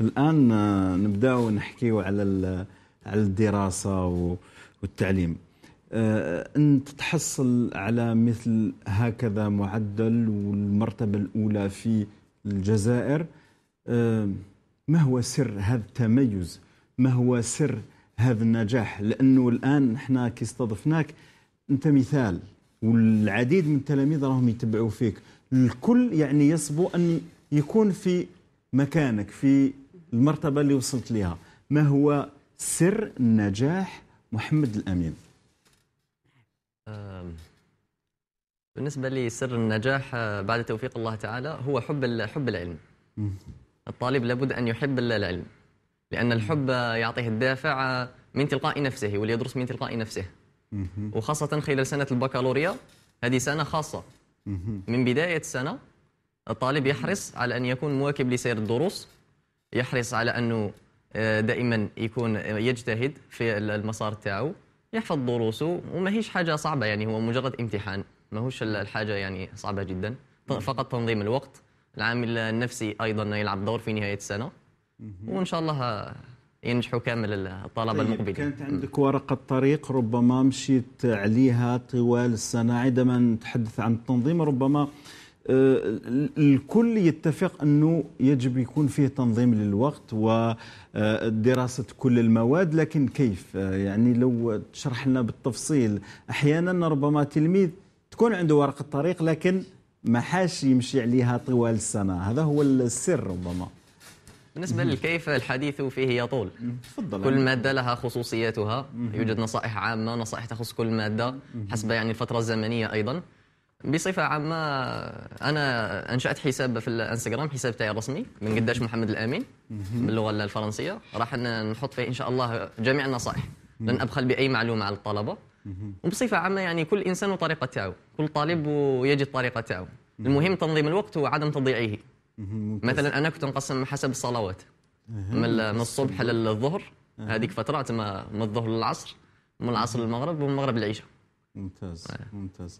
الان آه، نبداو نحكيو على على الدراسه والتعليم آه، ان تتحصل على مثل هكذا معدل والمرتبه الاولى في الجزائر آه، ما هو سر هذا التميز ما هو سر هذا النجاح لانه الان احنا كي استضفناك انت مثال والعديد من التلاميذ راهم يتبعوا فيك الكل يعني يصبو ان يكون في مكانك في المرتبه اللي وصلت لها ما هو سر نجاح محمد الامين بالنسبه لي سر النجاح أه، بعد توفيق الله تعالى هو حب حب العلم الطالب لابد ان يحب العلم لان الحب يعطيه الدافع من تلقاء نفسه وليدرس من تلقاء نفسه وخاصه خلال سنه البكالوريا هذه سنه خاصه من بدايه السنه الطالب يحرص على ان يكون مواكب لسير الدروس يحرص على انه آه، دائما يكون يجتهد في المسار تاعو يحفظ دروسه وماهيش حاجه صعبه يعني هو مجرد امتحان ماهوش الحاجه يعني صعبه جدا نعم. فقط تنظيم الوقت العامل النفسي ايضا يلعب دور في نهايه السنه وان شاء الله آه، ينجحوا كامل الطلبه طيب المقبلين كانت عندك ورقه طريق ربما مشيت عليها طوال السنه عندما نتحدث عن التنظيم ربما آه، الكل يتفق انه يجب يكون فيه تنظيم للوقت ودراسه آه، كل المواد لكن كيف آه، يعني لو تشرح لنا بالتفصيل احيانا ربما تلميذ تكون عنده ورقه طريق لكن ما حاش يمشي عليها طوال السنه هذا هو السر ربما بالنسبة للكيف الحديث فيه يطول تفضل كل مادة لها خصوصياتها يوجد نصائح عامة نصائح تخص كل مادة حسب يعني الفترة الزمنية أيضا بصفة عامة أنا أنشأت حساب في الانستغرام حساب تاعي رسمي من قداش محمد الأمين باللغة الفرنسية راح نحط فيه إن شاء الله جميع النصائح لن أبخل بأي معلومة على الطلبة وبصفة عامة يعني كل إنسان وطريقة تاعو كل طالب يجد طريقة تاعو المهم تنظيم الوقت وعدم تضييعه مثلا أنا كنت نقسم حسب الصلوات من الصبح للظهر هذيك فترة تما من الظهر للعصر من العصر للمغرب ومن المغرب للعشاء ممتاز آه. ممتاز